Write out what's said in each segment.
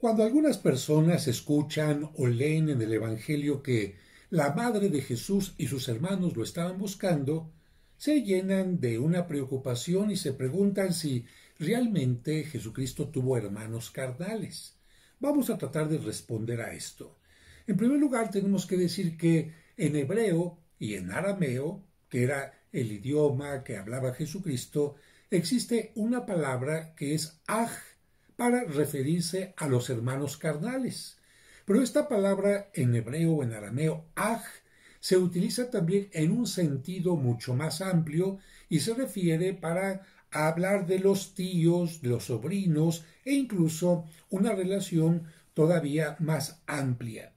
Cuando algunas personas escuchan o leen en el Evangelio que la madre de Jesús y sus hermanos lo estaban buscando, se llenan de una preocupación y se preguntan si realmente Jesucristo tuvo hermanos carnales. Vamos a tratar de responder a esto. En primer lugar, tenemos que decir que en hebreo y en arameo, que era el idioma que hablaba Jesucristo, existe una palabra que es aj para referirse a los hermanos carnales. Pero esta palabra en hebreo o en arameo, aj, se utiliza también en un sentido mucho más amplio y se refiere para hablar de los tíos, de los sobrinos e incluso una relación todavía más amplia.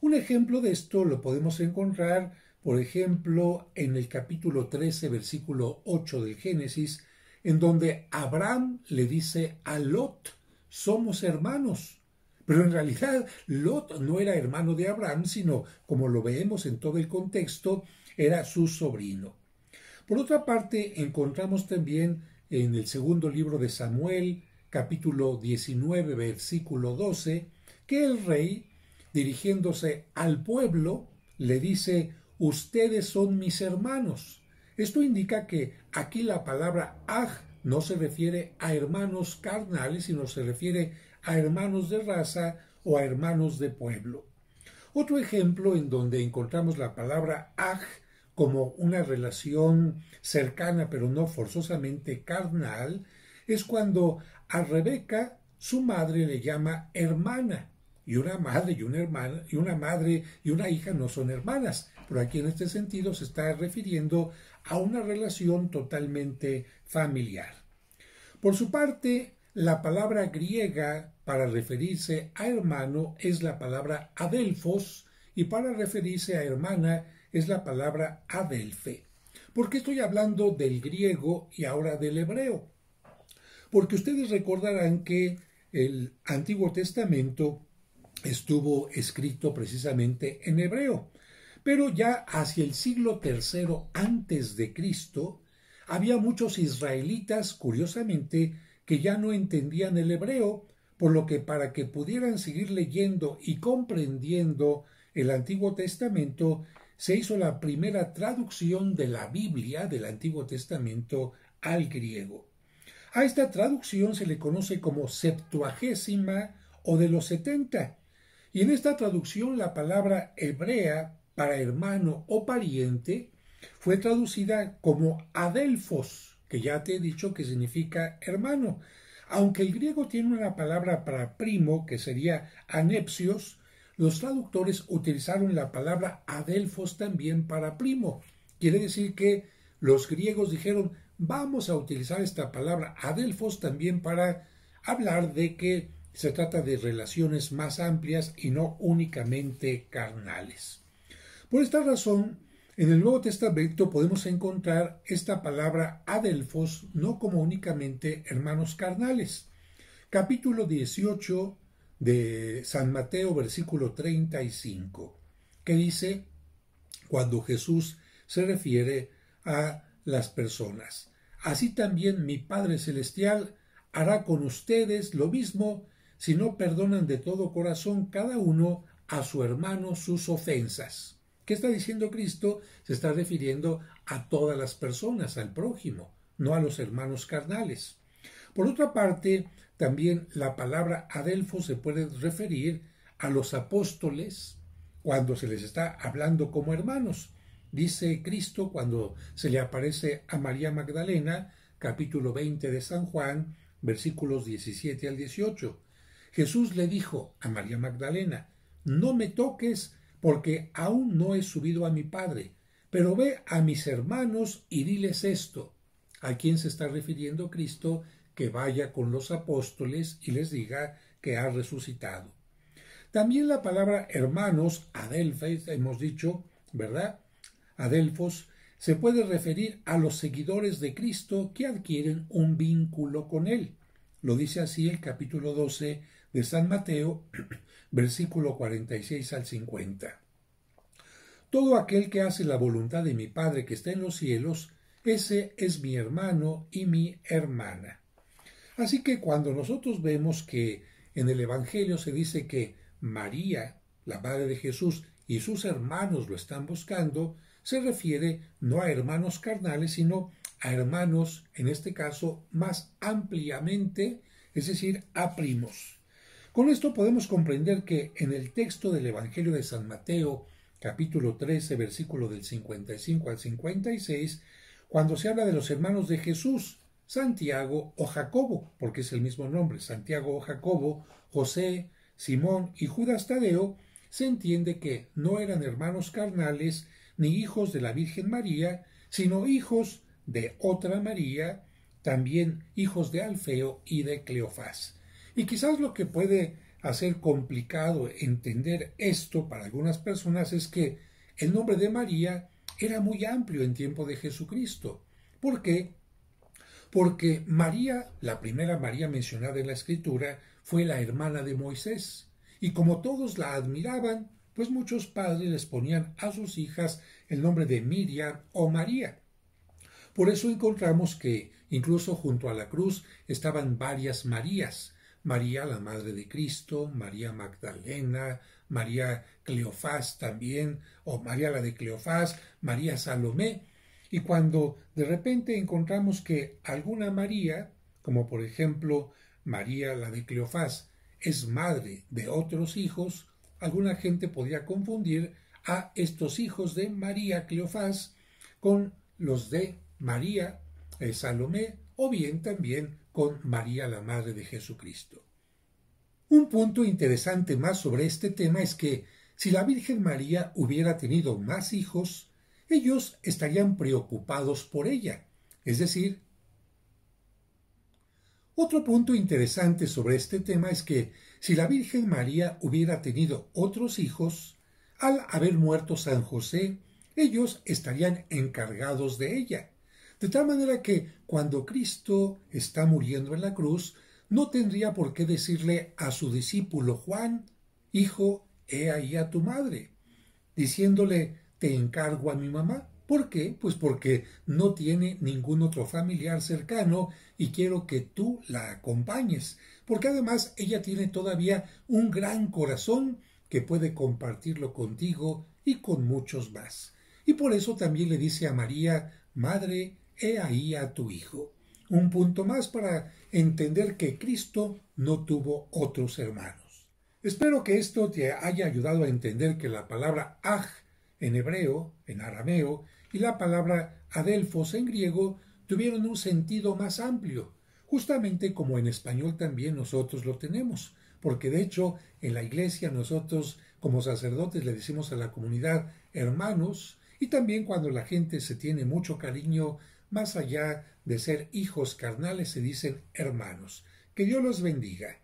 Un ejemplo de esto lo podemos encontrar, por ejemplo, en el capítulo 13, versículo 8 del Génesis, en donde Abraham le dice a Lot, somos hermanos. Pero en realidad Lot no era hermano de Abraham, sino, como lo vemos en todo el contexto, era su sobrino. Por otra parte, encontramos también en el segundo libro de Samuel, capítulo 19, versículo 12, que el rey, dirigiéndose al pueblo, le dice, ustedes son mis hermanos. Esto indica que aquí la palabra aj no se refiere a hermanos carnales, sino se refiere a hermanos de raza o a hermanos de pueblo. Otro ejemplo en donde encontramos la palabra aj como una relación cercana pero no forzosamente carnal es cuando a Rebeca su madre le llama hermana y una madre y una y una madre y una hija no son hermanas, pero aquí en este sentido se está refiriendo a una relación totalmente familiar. Por su parte, la palabra griega para referirse a hermano es la palabra adelfos y para referirse a hermana es la palabra adelfe. ¿Por qué estoy hablando del griego y ahora del hebreo? Porque ustedes recordarán que el Antiguo Testamento estuvo escrito precisamente en hebreo. Pero ya hacia el siglo III antes de Cristo, había muchos israelitas, curiosamente, que ya no entendían el hebreo, por lo que para que pudieran seguir leyendo y comprendiendo el Antiguo Testamento, se hizo la primera traducción de la Biblia del Antiguo Testamento al griego. A esta traducción se le conoce como Septuagésima o de los setenta, y en esta traducción la palabra hebrea para hermano o pariente fue traducida como adelfos, que ya te he dicho que significa hermano, aunque el griego tiene una palabra para primo que sería anepsios, los traductores utilizaron la palabra adelfos también para primo. Quiere decir que los griegos dijeron, vamos a utilizar esta palabra adelfos también para hablar de que se trata de relaciones más amplias y no únicamente carnales. Por esta razón, en el Nuevo Testamento podemos encontrar esta palabra adelfos no como únicamente hermanos carnales. Capítulo 18 de San Mateo, versículo 35, que dice, cuando Jesús se refiere a las personas. Así también mi Padre Celestial hará con ustedes lo mismo no perdonan de todo corazón cada uno a su hermano sus ofensas. ¿Qué está diciendo Cristo? Se está refiriendo a todas las personas, al prójimo, no a los hermanos carnales. Por otra parte, también la palabra Adelfo se puede referir a los apóstoles cuando se les está hablando como hermanos. Dice Cristo cuando se le aparece a María Magdalena, capítulo 20 de San Juan, versículos 17 al 18. Jesús le dijo a María Magdalena, no me toques porque aún no he subido a mi Padre, pero ve a mis hermanos y diles esto. ¿A quién se está refiriendo Cristo? Que vaya con los apóstoles y les diga que ha resucitado. También la palabra hermanos, adelfes, hemos dicho, ¿verdad? Adelfos, se puede referir a los seguidores de Cristo que adquieren un vínculo con Él. Lo dice así el capítulo 12 de San Mateo, versículo 46 al 50. Todo aquel que hace la voluntad de mi Padre que está en los cielos, ese es mi hermano y mi hermana. Así que cuando nosotros vemos que en el Evangelio se dice que María, la madre de Jesús, y sus hermanos lo están buscando, se refiere no a hermanos carnales, sino a hermanos, en este caso, más ampliamente, es decir, a primos. Con esto podemos comprender que en el texto del Evangelio de San Mateo, capítulo 13, versículo del 55 al 56, cuando se habla de los hermanos de Jesús, Santiago o Jacobo, porque es el mismo nombre, Santiago o Jacobo, José, Simón y Judas Tadeo, se entiende que no eran hermanos carnales ni hijos de la Virgen María, sino hijos de otra María, también hijos de Alfeo y de Cleofás. Y quizás lo que puede hacer complicado entender esto para algunas personas es que el nombre de María era muy amplio en tiempo de Jesucristo. ¿Por qué? Porque María, la primera María mencionada en la escritura, fue la hermana de Moisés. Y como todos la admiraban, pues muchos padres les ponían a sus hijas el nombre de Miriam o María. Por eso encontramos que incluso junto a la cruz estaban varias Marías, María, la Madre de Cristo, María Magdalena, María Cleofás también, o María la de Cleofás, María Salomé. Y cuando de repente encontramos que alguna María, como por ejemplo María la de Cleofás, es madre de otros hijos, alguna gente podría confundir a estos hijos de María Cleofás con los de María eh, Salomé o bien también con María la Madre de Jesucristo. Un punto interesante más sobre este tema es que si la Virgen María hubiera tenido más hijos, ellos estarían preocupados por ella, es decir, otro punto interesante sobre este tema es que si la Virgen María hubiera tenido otros hijos, al haber muerto San José, ellos estarían encargados de ella. De tal manera que cuando Cristo está muriendo en la cruz, no tendría por qué decirle a su discípulo Juan, Hijo, he ahí a tu madre, diciéndole, te encargo a mi mamá. ¿Por qué? Pues porque no tiene ningún otro familiar cercano y quiero que tú la acompañes, porque además ella tiene todavía un gran corazón que puede compartirlo contigo y con muchos más. Y por eso también le dice a María, Madre, he ahí a tu hijo. Un punto más para entender que Cristo no tuvo otros hermanos. Espero que esto te haya ayudado a entender que la palabra aj en hebreo, en arameo, y la palabra adelfos en griego tuvieron un sentido más amplio, justamente como en español también nosotros lo tenemos, porque de hecho en la iglesia nosotros como sacerdotes le decimos a la comunidad hermanos, y también cuando la gente se tiene mucho cariño más allá de ser hijos carnales, se dicen hermanos. Que Dios los bendiga.